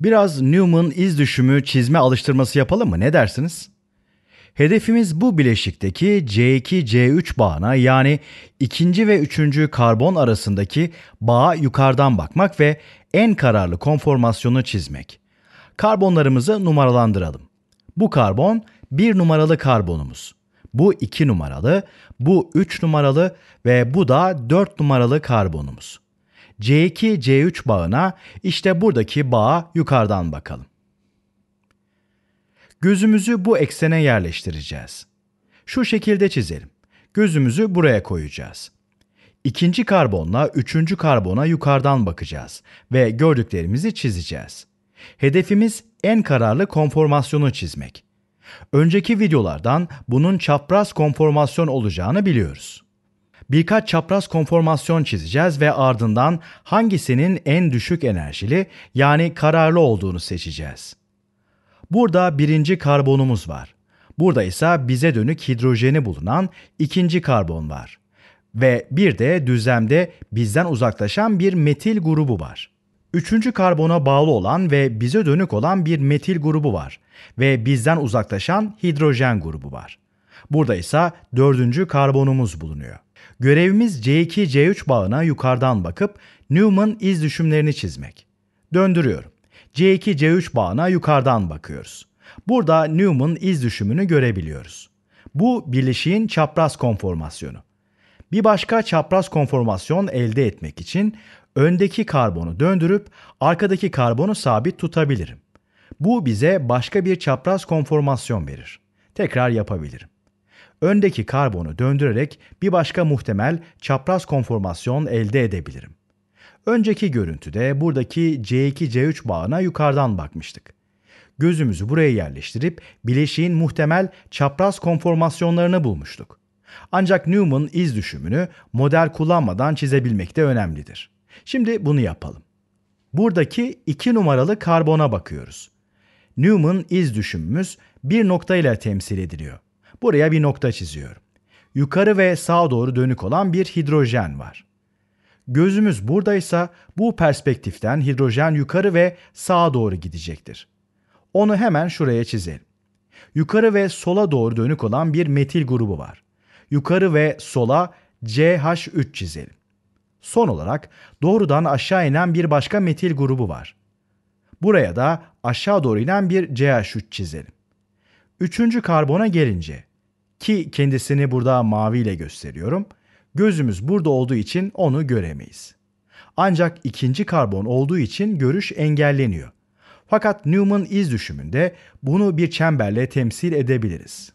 Biraz Newman iz düşümü çizme alıştırması yapalım mı ne dersiniz? Hedefimiz bu bileşikteki C2-C3 bağına yani ikinci ve üçüncü karbon arasındaki bağa yukarıdan bakmak ve en kararlı konformasyonu çizmek. Karbonlarımızı numaralandıralım. Bu karbon bir numaralı karbonumuz. Bu iki numaralı, bu üç numaralı ve bu da dört numaralı karbonumuz. C2, C3 bağına işte buradaki bağa yukarıdan bakalım. Gözümüzü bu eksene yerleştireceğiz. Şu şekilde çizelim. Gözümüzü buraya koyacağız. İkinci karbonla üçüncü karbona yukarıdan bakacağız ve gördüklerimizi çizeceğiz. Hedefimiz en kararlı konformasyonu çizmek. Önceki videolardan bunun çapraz konformasyon olacağını biliyoruz birkaç çapraz konformasyon çizeceğiz ve ardından hangisinin en düşük enerjili yani kararlı olduğunu seçeceğiz. Burada birinci karbonumuz var. Burada ise bize dönük hidrojeni bulunan ikinci karbon var. Ve bir de düzlemde bizden uzaklaşan bir metil grubu var. Üçüncü karbona bağlı olan ve bize dönük olan bir metil grubu var ve bizden uzaklaşan hidrojen grubu var. Burada ise dördüncü karbonumuz bulunuyor. Görevimiz C2-C3 bağına yukarıdan bakıp Newman iz düşümlerini çizmek. Döndürüyorum. C2-C3 bağına yukarıdan bakıyoruz. Burada Newman iz düşümünü görebiliyoruz. Bu bileşiğin çapraz konformasyonu. Bir başka çapraz konformasyon elde etmek için öndeki karbonu döndürüp arkadaki karbonu sabit tutabilirim. Bu bize başka bir çapraz konformasyon verir. Tekrar yapabilirim öndeki karbonu döndürerek bir başka muhtemel çapraz konformasyon elde edebilirim. Önceki görüntüde buradaki C2-C3 bağına yukarıdan bakmıştık. Gözümüzü buraya yerleştirip bileşiğin muhtemel çapraz konformasyonlarını bulmuştuk. Ancak Newman iz düşümünü model kullanmadan çizebilmekte önemlidir. Şimdi bunu yapalım. Buradaki 2 numaralı karbona bakıyoruz. Newman iz düşümümüz bir noktayla temsil ediliyor. Buraya bir nokta çiziyorum. Yukarı ve sağa doğru dönük olan bir hidrojen var. Gözümüz buradaysa bu perspektiften hidrojen yukarı ve sağa doğru gidecektir. Onu hemen şuraya çizelim. Yukarı ve sola doğru dönük olan bir metil grubu var. Yukarı ve sola CH3 çizelim. Son olarak doğrudan aşağı inen bir başka metil grubu var. Buraya da aşağı doğru inen bir CH3 çizelim. Üçüncü karbona gelince ki kendisini burada maviyle gösteriyorum. Gözümüz burada olduğu için onu göremeyiz. Ancak ikinci karbon olduğu için görüş engelleniyor. Fakat Newman iz düşümünde bunu bir çemberle temsil edebiliriz.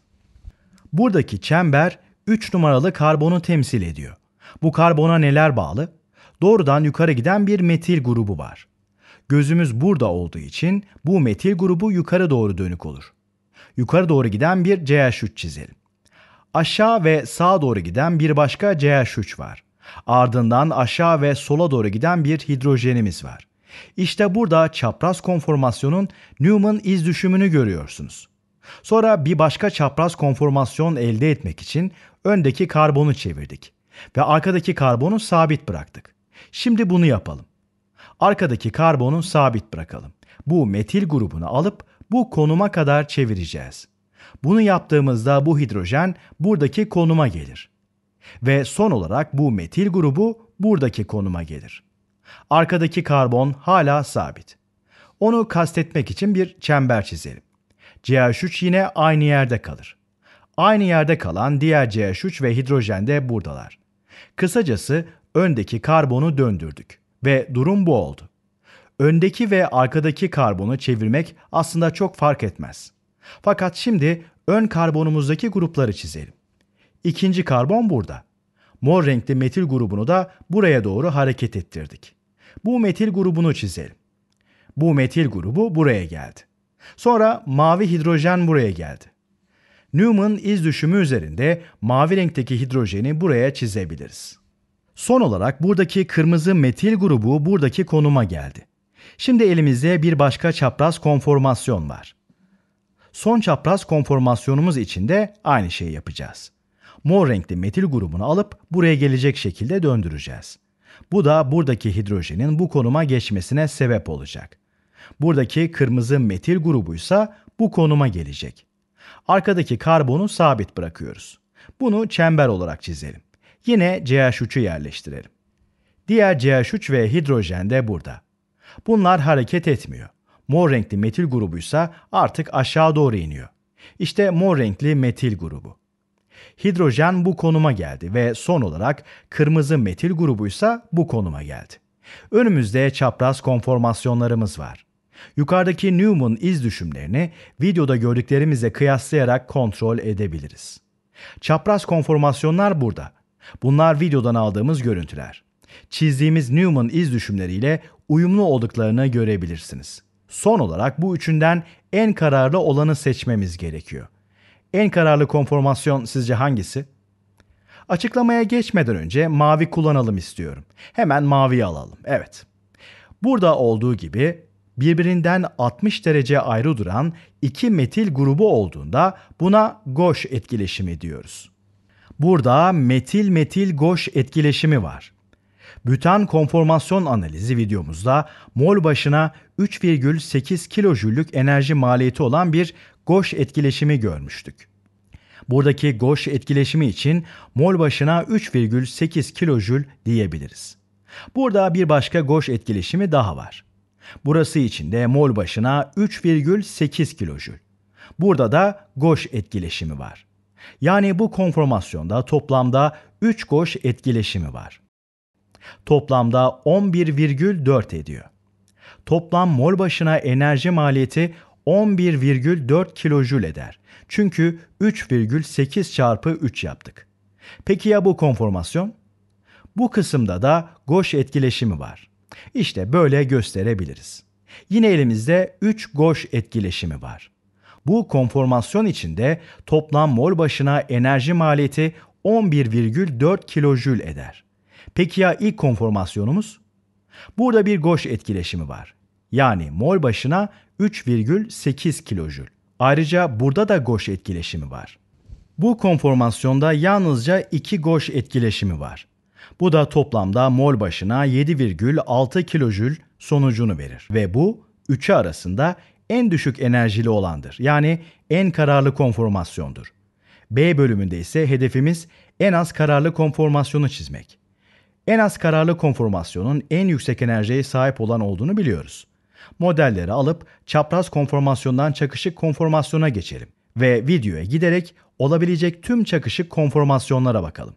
Buradaki çember 3 numaralı karbonu temsil ediyor. Bu karbona neler bağlı? Doğrudan yukarı giden bir metil grubu var. Gözümüz burada olduğu için bu metil grubu yukarı doğru dönük olur. Yukarı doğru giden bir CH3 çizelim aşağı ve sağa doğru giden bir başka CH3 var. Ardından aşağı ve sola doğru giden bir hidrojenimiz var. İşte burada çapraz konformasyonun Newman iz düşümünü görüyorsunuz. Sonra bir başka çapraz konformasyon elde etmek için öndeki karbonu çevirdik ve arkadaki karbonu sabit bıraktık. Şimdi bunu yapalım. Arkadaki karbonu sabit bırakalım. Bu metil grubunu alıp bu konuma kadar çevireceğiz. Bunu yaptığımızda bu hidrojen buradaki konuma gelir. Ve son olarak bu metil grubu buradaki konuma gelir. Arkadaki karbon hala sabit. Onu kastetmek için bir çember çizelim. CH3 yine aynı yerde kalır. Aynı yerde kalan diğer CH3 ve hidrojen de buradalar. Kısacası öndeki karbonu döndürdük ve durum bu oldu. Öndeki ve arkadaki karbonu çevirmek aslında çok fark etmez. Fakat şimdi ön karbonumuzdaki grupları çizelim. İkinci karbon burada. Mor renkli metil grubunu da buraya doğru hareket ettirdik. Bu metil grubunu çizelim. Bu metil grubu buraya geldi. Sonra mavi hidrojen buraya geldi. Newman iz düşümü üzerinde mavi renkteki hidrojeni buraya çizebiliriz. Son olarak buradaki kırmızı metil grubu buradaki konuma geldi. Şimdi elimizde bir başka çapraz konformasyon var. Son çapraz konformasyonumuz için de aynı şeyi yapacağız. Mor renkli metil grubunu alıp buraya gelecek şekilde döndüreceğiz. Bu da buradaki hidrojenin bu konuma geçmesine sebep olacak. Buradaki kırmızı metil grubuysa bu konuma gelecek. Arkadaki karbonu sabit bırakıyoruz. Bunu çember olarak çizelim. Yine CH3'ü yerleştirelim. Diğer CH3 ve hidrojen de burada. Bunlar hareket etmiyor mor renkli metil grubuysa artık aşağı doğru iniyor. İşte mor renkli metil grubu. Hidrojen bu konuma geldi ve son olarak kırmızı metil grubuysa bu konuma geldi. Önümüzde çapraz konformasyonlarımız var. Yukarıdaki Newman iz düşümlerini videoda gördüklerimizle kıyaslayarak kontrol edebiliriz. Çapraz konformasyonlar burada. Bunlar videodan aldığımız görüntüler. Çizdiğimiz Newman iz düşümleriyle uyumlu olduklarını görebilirsiniz. Son olarak bu üçünden en kararlı olanı seçmemiz gerekiyor. En kararlı konformasyon sizce hangisi? Açıklamaya geçmeden önce mavi kullanalım istiyorum. Hemen maviyi alalım. Evet. Burada olduğu gibi birbirinden 60 derece ayrı duran iki metil grubu olduğunda buna goş etkileşimi diyoruz. Burada metil metil goş etkileşimi var. Bütan konformasyon analizi videomuzda mol başına 3,8 kilojüllük enerji maliyeti olan bir GOŞ etkileşimi görmüştük. Buradaki GOŞ etkileşimi için mol başına 3,8 kilojül diyebiliriz. Burada bir başka GOŞ etkileşimi daha var. Burası için de mol başına 3,8 kilojül. Burada da GOŞ etkileşimi var. Yani bu konformasyonda toplamda 3 GOŞ etkileşimi var. Toplamda 11,4 ediyor. Toplam mol başına enerji maliyeti 11,4 kilojül eder. Çünkü 3,8 çarpı 3 yaptık. Peki ya bu konformasyon? Bu kısımda da goş etkileşimi var. İşte böyle gösterebiliriz. Yine elimizde 3 goş etkileşimi var. Bu konformasyon içinde toplam mol başına enerji maliyeti 11,4 kilojül eder. Peki ya ilk konformasyonumuz? Burada bir Gauche etkileşimi var. Yani mol başına 3,8 kilojül. Ayrıca burada da Gauche etkileşimi var. Bu konformasyonda yalnızca 2 Gauche etkileşimi var. Bu da toplamda mol başına 7,6 kilojül sonucunu verir. Ve bu üçü arasında en düşük enerjili olandır. Yani en kararlı konformasyondur. B bölümünde ise hedefimiz en az kararlı konformasyonu çizmek. En az kararlı konformasyonun en yüksek enerjiye sahip olan olduğunu biliyoruz. Modelleri alıp çapraz konformasyondan çakışık konformasyona geçelim ve videoya giderek olabilecek tüm çakışık konformasyonlara bakalım.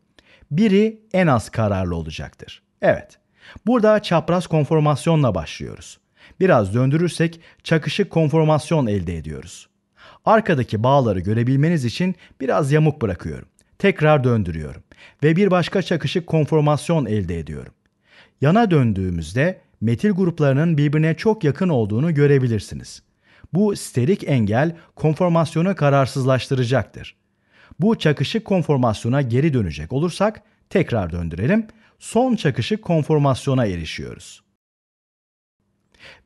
Biri en az kararlı olacaktır. Evet. Burada çapraz konformasyonla başlıyoruz. Biraz döndürürsek çakışık konformasyon elde ediyoruz. Arkadaki bağları görebilmeniz için biraz yamuk bırakıyorum tekrar döndürüyorum ve bir başka çakışık konformasyon elde ediyorum. Yana döndüğümüzde metil gruplarının birbirine çok yakın olduğunu görebilirsiniz. Bu sterik engel konformasyonu kararsızlaştıracaktır. Bu çakışık konformasyona geri dönecek olursak tekrar döndürelim. Son çakışık konformasyona erişiyoruz.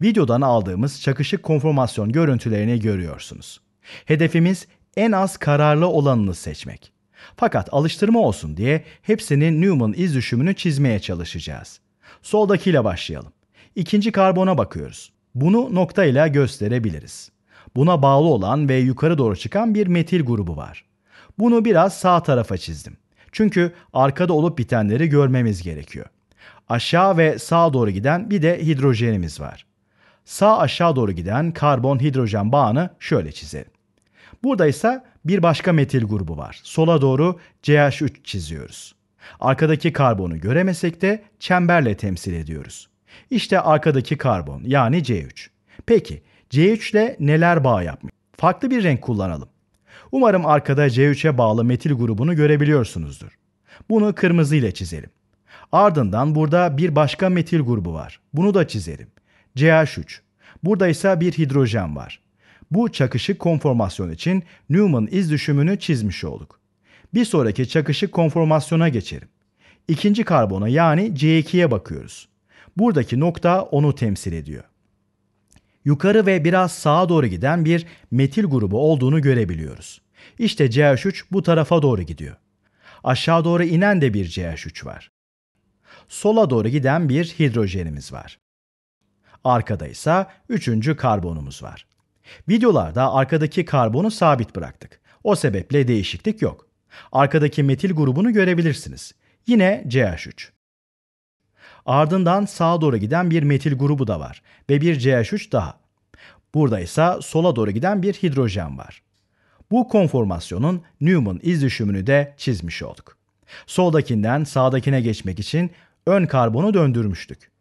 Videodan aldığımız çakışık konformasyon görüntülerini görüyorsunuz. Hedefimiz en az kararlı olanını seçmek. Fakat alıştırma olsun diye hepsinin Newman iz düşümünü çizmeye çalışacağız. Soldakiyle başlayalım. İkinci karbona bakıyoruz. Bunu noktayla gösterebiliriz. Buna bağlı olan ve yukarı doğru çıkan bir metil grubu var. Bunu biraz sağ tarafa çizdim. Çünkü arkada olup bitenleri görmemiz gerekiyor. Aşağı ve sağa doğru giden bir de hidrojenimiz var. Sağ aşağı doğru giden karbon hidrojen bağını şöyle çizelim. Burada ise bir başka metil grubu var. Sola doğru CH3 çiziyoruz. Arkadaki karbonu göremesek de çemberle temsil ediyoruz. İşte arkadaki karbon yani C3. Peki C3 ile neler bağ yapmış? Farklı bir renk kullanalım. Umarım arkada C3'e bağlı metil grubunu görebiliyorsunuzdur. Bunu kırmızı ile çizelim. Ardından burada bir başka metil grubu var. Bunu da çizelim. CH3. Burada ise bir hidrojen var. Bu çakışık konformasyon için Newman iz düşümünü çizmiş olduk. Bir sonraki çakışık konformasyona geçelim. İkinci karbona yani C2'ye bakıyoruz. Buradaki nokta onu temsil ediyor. Yukarı ve biraz sağa doğru giden bir metil grubu olduğunu görebiliyoruz. İşte CH3 bu tarafa doğru gidiyor. Aşağı doğru inen de bir CH3 var. Sola doğru giden bir hidrojenimiz var. Arkada ise üçüncü karbonumuz var. Videolarda arkadaki karbonu sabit bıraktık. O sebeple değişiklik yok. Arkadaki metil grubunu görebilirsiniz. Yine CH3. Ardından sağa doğru giden bir metil grubu da var ve bir CH3 daha. Burada ise sola doğru giden bir hidrojen var. Bu konformasyonun Newman izdüşümünü de çizmiş olduk. Soldakinden sağdakine geçmek için ön karbonu döndürmüştük.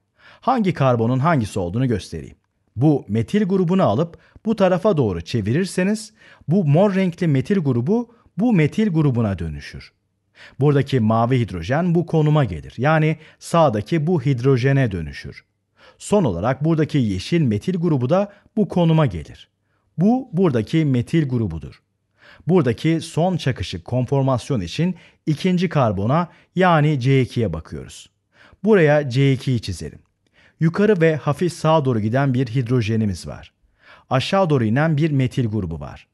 Hangi karbonun hangisi olduğunu göstereyim. Bu metil grubunu alıp bu tarafa doğru çevirirseniz bu mor renkli metil grubu bu metil grubuna dönüşür. Buradaki mavi hidrojen bu konuma gelir. Yani sağdaki bu hidrojene dönüşür. Son olarak buradaki yeşil metil grubu da bu konuma gelir. Bu buradaki metil grubudur. Buradaki son çakışık konformasyon için ikinci karbona yani C2'ye bakıyoruz. Buraya C2'yi çizelim. Yukarı ve hafif sağa doğru giden bir hidrojenimiz var aşağı doğru inen bir metil grubu var.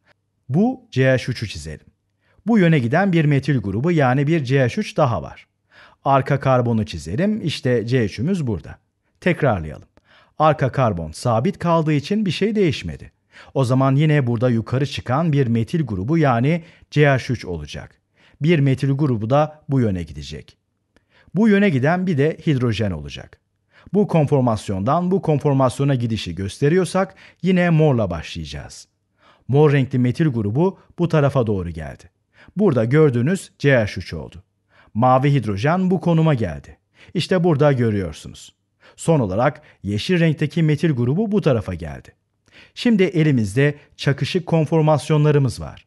Bu CH3'ü çizelim. Bu yöne giden bir metil grubu yani bir CH3 daha var. Arka karbonu çizelim. İşte CH3'ümüz burada. Tekrarlayalım. Arka karbon sabit kaldığı için bir şey değişmedi. O zaman yine burada yukarı çıkan bir metil grubu yani CH3 olacak. Bir metil grubu da bu yöne gidecek. Bu yöne giden bir de hidrojen olacak bu konformasyondan bu konformasyona gidişi gösteriyorsak yine morla başlayacağız. Mor renkli metil grubu bu tarafa doğru geldi. Burada gördüğünüz CH3 oldu. Mavi hidrojen bu konuma geldi. İşte burada görüyorsunuz. Son olarak yeşil renkteki metil grubu bu tarafa geldi. Şimdi elimizde çakışık konformasyonlarımız var.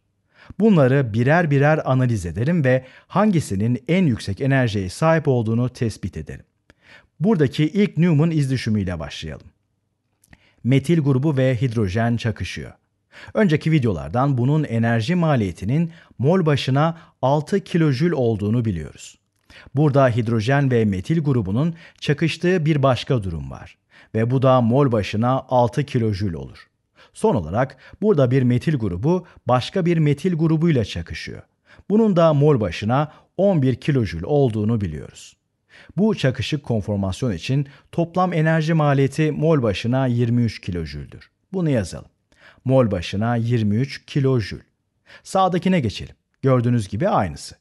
Bunları birer birer analiz edelim ve hangisinin en yüksek enerjiye sahip olduğunu tespit edelim. Buradaki ilk Newman izdüşümüyle başlayalım. Metil grubu ve hidrojen çakışıyor. Önceki videolardan bunun enerji maliyetinin mol başına 6 kilojül olduğunu biliyoruz. Burada hidrojen ve metil grubunun çakıştığı bir başka durum var ve bu da mol başına 6 kilojül olur. Son olarak burada bir metil grubu başka bir metil grubuyla çakışıyor. Bunun da mol başına 11 kilojül olduğunu biliyoruz. Bu çakışık konformasyon için toplam enerji maliyeti mol başına 23 kilojüldür. Bunu yazalım. Mol başına 23 kilojül. Sağdakine geçelim. Gördüğünüz gibi aynısı.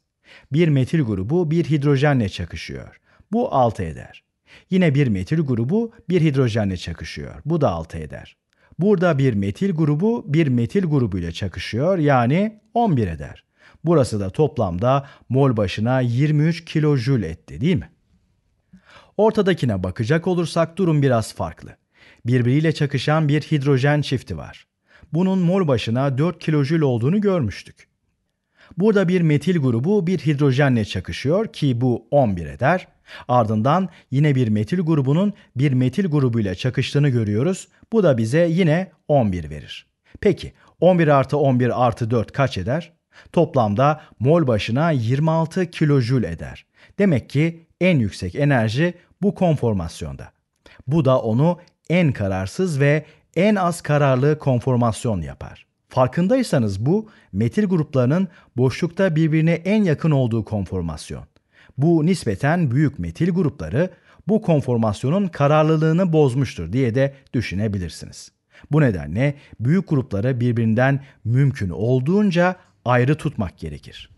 Bir metil grubu bir hidrojenle çakışıyor. Bu 6 eder. Yine bir metil grubu bir hidrojenle çakışıyor. Bu da 6 eder. Burada bir metil grubu bir metil grubuyla çakışıyor yani 11 eder. Burası da toplamda mol başına 23 kilojül etti değil mi? Ortadakine bakacak olursak durum biraz farklı. Birbiriyle çakışan bir hidrojen çifti var. Bunun mol başına 4 kilojül olduğunu görmüştük. Burada bir metil grubu bir hidrojenle çakışıyor ki bu 11 eder. Ardından yine bir metil grubunun bir metil grubuyla çakıştığını görüyoruz. Bu da bize yine 11 verir. Peki 11 artı 11 artı 4 kaç eder? Toplamda mol başına 26 kilojül eder. Demek ki en yüksek enerji bu konformasyonda. Bu da onu en kararsız ve en az kararlı konformasyon yapar. Farkındaysanız bu metil gruplarının boşlukta birbirine en yakın olduğu konformasyon. Bu nispeten büyük metil grupları bu konformasyonun kararlılığını bozmuştur diye de düşünebilirsiniz. Bu nedenle büyük grupları birbirinden mümkün olduğunca ayrı tutmak gerekir.